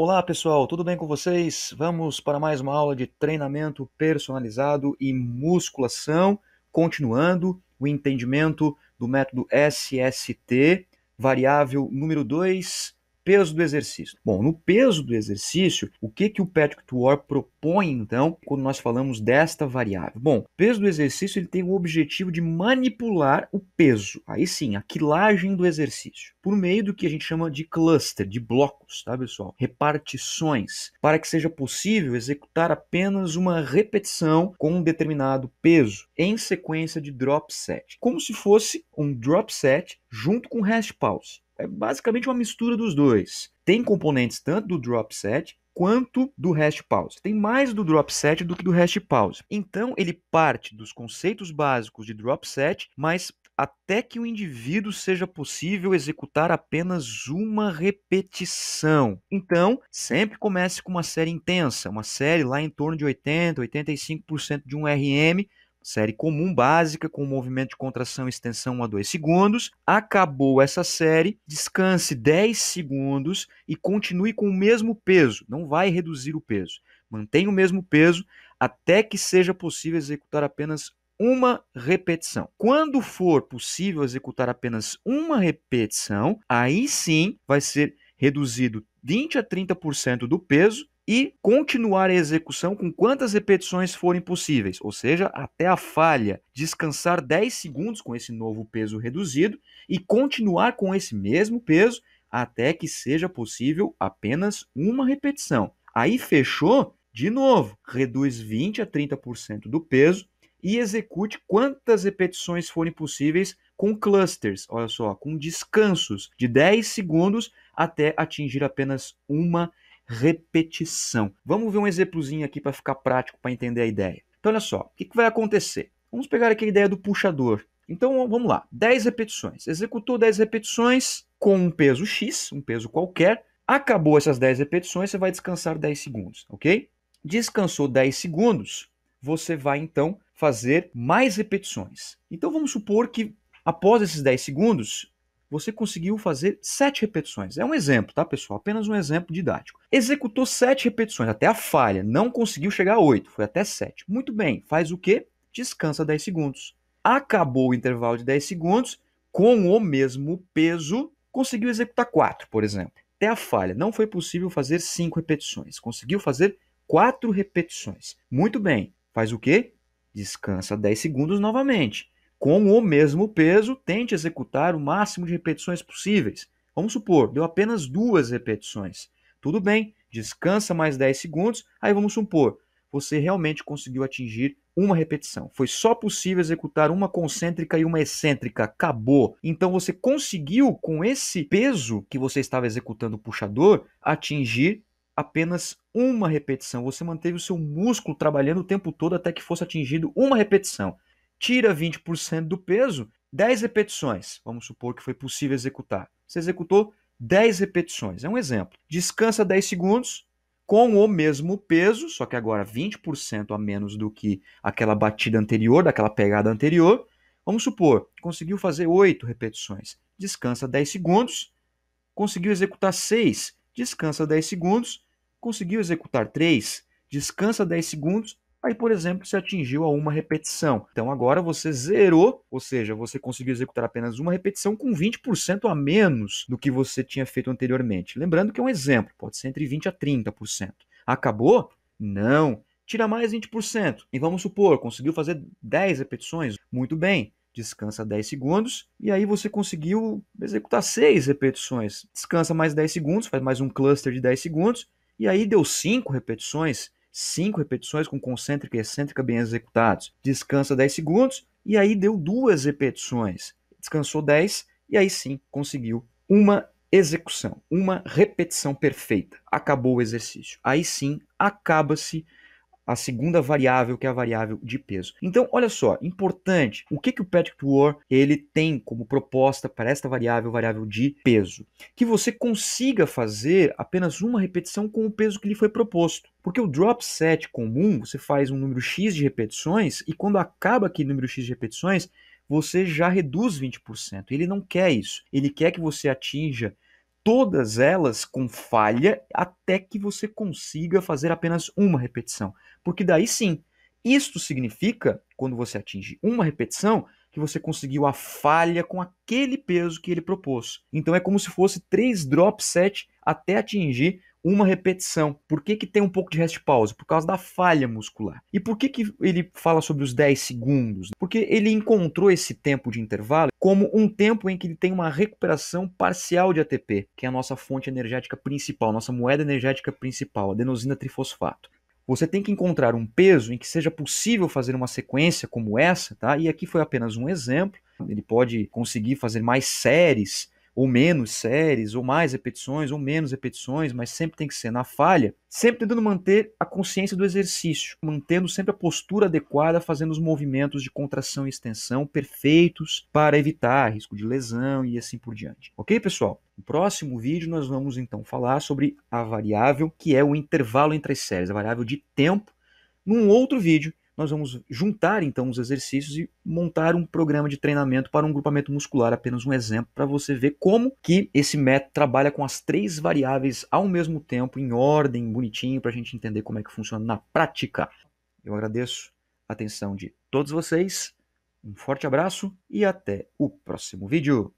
Olá pessoal, tudo bem com vocês? Vamos para mais uma aula de treinamento personalizado e musculação, continuando o entendimento do método SST, variável número 2, peso do exercício. Bom, no peso do exercício, o que, que o Patrick Tuor propõe, então, quando nós falamos desta variável? Bom, peso do exercício ele tem o objetivo de manipular o peso, aí sim, a quilagem do exercício, por meio do que a gente chama de cluster, de blocos, tá, pessoal? Repartições, para que seja possível executar apenas uma repetição com um determinado peso em sequência de drop set, como se fosse um drop set junto com rest pause. É basicamente uma mistura dos dois. Tem componentes tanto do drop set quanto do rest pause. Tem mais do drop set do que do rest pause. Então ele parte dos conceitos básicos de drop set, mas até que o indivíduo seja possível executar apenas uma repetição. Então, sempre comece com uma série intensa, uma série lá em torno de 80, 85% de um RM, série comum básica com movimento de contração e extensão 1 a 2 segundos. Acabou essa série, descanse 10 segundos e continue com o mesmo peso, não vai reduzir o peso. Mantenha o mesmo peso até que seja possível executar apenas uma repetição. Quando for possível executar apenas uma repetição, aí sim vai ser reduzido 20 a 30% do peso e continuar a execução com quantas repetições forem possíveis, ou seja, até a falha, descansar 10 segundos com esse novo peso reduzido e continuar com esse mesmo peso até que seja possível apenas uma repetição. Aí fechou, de novo, reduz 20 a 30% do peso e execute quantas repetições forem possíveis com clusters, olha só, com descansos de 10 segundos até atingir apenas uma repetição repetição. Vamos ver um exemplozinho aqui para ficar prático, para entender a ideia. Então, olha só, o que, que vai acontecer? Vamos pegar aqui a ideia do puxador. Então, vamos lá, 10 repetições. Executou 10 repetições com um peso X, um peso qualquer. Acabou essas 10 repetições, você vai descansar 10 segundos, ok? Descansou 10 segundos, você vai então fazer mais repetições. Então, vamos supor que após esses 10 segundos, você conseguiu fazer sete repetições. É um exemplo, tá, pessoal? Apenas um exemplo didático. Executou sete repetições, até a falha, não conseguiu chegar a oito, foi até sete. Muito bem, faz o quê? Descansa 10 segundos. Acabou o intervalo de 10 segundos, com o mesmo peso, conseguiu executar quatro, por exemplo. Até a falha, não foi possível fazer cinco repetições, conseguiu fazer quatro repetições. Muito bem, faz o quê? Descansa 10 segundos novamente com o mesmo peso, tente executar o máximo de repetições possíveis. Vamos supor, deu apenas duas repetições. Tudo bem, descansa mais 10 segundos, aí vamos supor, você realmente conseguiu atingir uma repetição. Foi só possível executar uma concêntrica e uma excêntrica. Acabou. Então você conseguiu, com esse peso que você estava executando o puxador, atingir apenas uma repetição. Você manteve o seu músculo trabalhando o tempo todo até que fosse atingido uma repetição tira 20% do peso, 10 repetições, vamos supor que foi possível executar. Você executou 10 repetições, é um exemplo. Descansa 10 segundos com o mesmo peso, só que agora 20% a menos do que aquela batida anterior, daquela pegada anterior. Vamos supor, conseguiu fazer 8 repetições, descansa 10 segundos, conseguiu executar 6, descansa 10 segundos, conseguiu executar 3, descansa 10 segundos Aí, por exemplo, você atingiu a uma repetição. Então agora você zerou, ou seja, você conseguiu executar apenas uma repetição com 20% a menos do que você tinha feito anteriormente. Lembrando que é um exemplo, pode ser entre 20 a 30%. Acabou? Não. Tira mais 20%. E vamos supor, conseguiu fazer 10 repetições? Muito bem descansa 10 segundos, e aí você conseguiu executar 6 repetições. Descansa mais 10 segundos, faz mais um cluster de 10 segundos, e aí deu 5 repetições. 5 repetições com concêntrica e excêntrica bem executados. Descansa 10 segundos e aí deu duas repetições. Descansou 10 e aí sim conseguiu uma execução, uma repetição perfeita. Acabou o exercício. Aí sim acaba-se a segunda variável, que é a variável de peso. Então, olha só, importante, o que, que o Patrick War ele tem como proposta para esta variável, variável de peso? Que você consiga fazer apenas uma repetição com o peso que lhe foi proposto. Porque o drop set comum, você faz um número X de repetições e quando acaba aquele número X de repetições, você já reduz 20%. Ele não quer isso. Ele quer que você atinja todas elas com falha até que você consiga fazer apenas uma repetição. Porque daí sim, isto significa, quando você atinge uma repetição, que você conseguiu a falha com aquele peso que ele propôs. Então é como se fosse três drop set até atingir uma repetição. Por que, que tem um pouco de rest pause? Por causa da falha muscular. E por que, que ele fala sobre os 10 segundos? Porque ele encontrou esse tempo de intervalo como um tempo em que ele tem uma recuperação parcial de ATP, que é a nossa fonte energética principal, nossa moeda energética principal, adenosina trifosfato. Você tem que encontrar um peso em que seja possível fazer uma sequência como essa, tá? E aqui foi apenas um exemplo. Ele pode conseguir fazer mais séries ou menos séries, ou mais repetições, ou menos repetições, mas sempre tem que ser na falha, sempre tentando manter a consciência do exercício, mantendo sempre a postura adequada, fazendo os movimentos de contração e extensão perfeitos para evitar risco de lesão e assim por diante. Ok, pessoal? No próximo vídeo nós vamos então falar sobre a variável que é o intervalo entre as séries, a variável de tempo, num outro vídeo nós vamos juntar então os exercícios e montar um programa de treinamento para um grupamento muscular, apenas um exemplo para você ver como que esse método trabalha com as três variáveis ao mesmo tempo, em ordem, bonitinho, para a gente entender como é que funciona na prática. Eu agradeço a atenção de todos vocês, um forte abraço e até o próximo vídeo.